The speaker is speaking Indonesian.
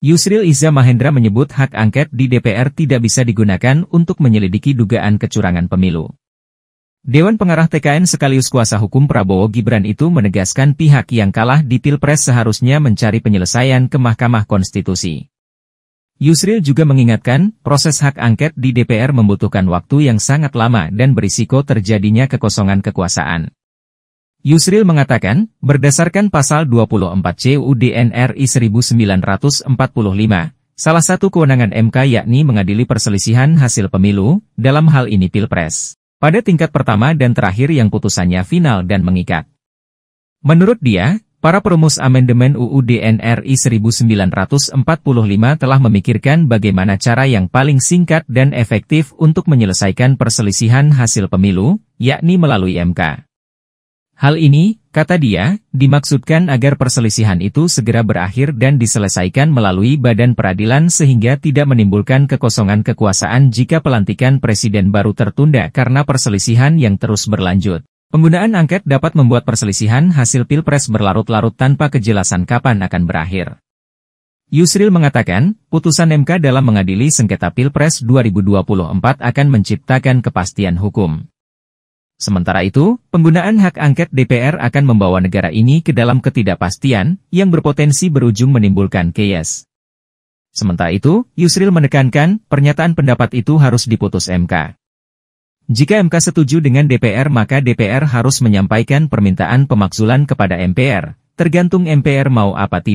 Yusril Iza Mahendra menyebut hak angket di DPR tidak bisa digunakan untuk menyelidiki dugaan kecurangan pemilu. Dewan Pengarah TKN sekaligus kuasa hukum Prabowo Gibran itu menegaskan pihak yang kalah di Pilpres seharusnya mencari penyelesaian ke Mahkamah Konstitusi. Yusril juga mengingatkan, proses hak angket di DPR membutuhkan waktu yang sangat lama dan berisiko terjadinya kekosongan kekuasaan. Yusril mengatakan, berdasarkan pasal 24 CUD NRI 1945, salah satu kewenangan MK yakni mengadili perselisihan hasil pemilu, dalam hal ini Pilpres. Pada tingkat pertama dan terakhir yang putusannya final dan mengikat. Menurut dia, para perumus amendemen UUD NRI 1945 telah memikirkan bagaimana cara yang paling singkat dan efektif untuk menyelesaikan perselisihan hasil pemilu, yakni melalui MK. Hal ini, kata dia, dimaksudkan agar perselisihan itu segera berakhir dan diselesaikan melalui badan peradilan sehingga tidak menimbulkan kekosongan kekuasaan jika pelantikan presiden baru tertunda karena perselisihan yang terus berlanjut. Penggunaan angket dapat membuat perselisihan hasil pilpres berlarut-larut tanpa kejelasan kapan akan berakhir. Yusril mengatakan, putusan MK dalam mengadili sengketa Pilpres 2024 akan menciptakan kepastian hukum. Sementara itu, penggunaan hak angket DPR akan membawa negara ini ke dalam ketidakpastian yang berpotensi berujung menimbulkan chaos. Sementara itu, Yusril menekankan pernyataan pendapat itu harus diputus MK. Jika MK setuju dengan DPR maka DPR harus menyampaikan permintaan pemakzulan kepada MPR, tergantung MPR mau apa tidak.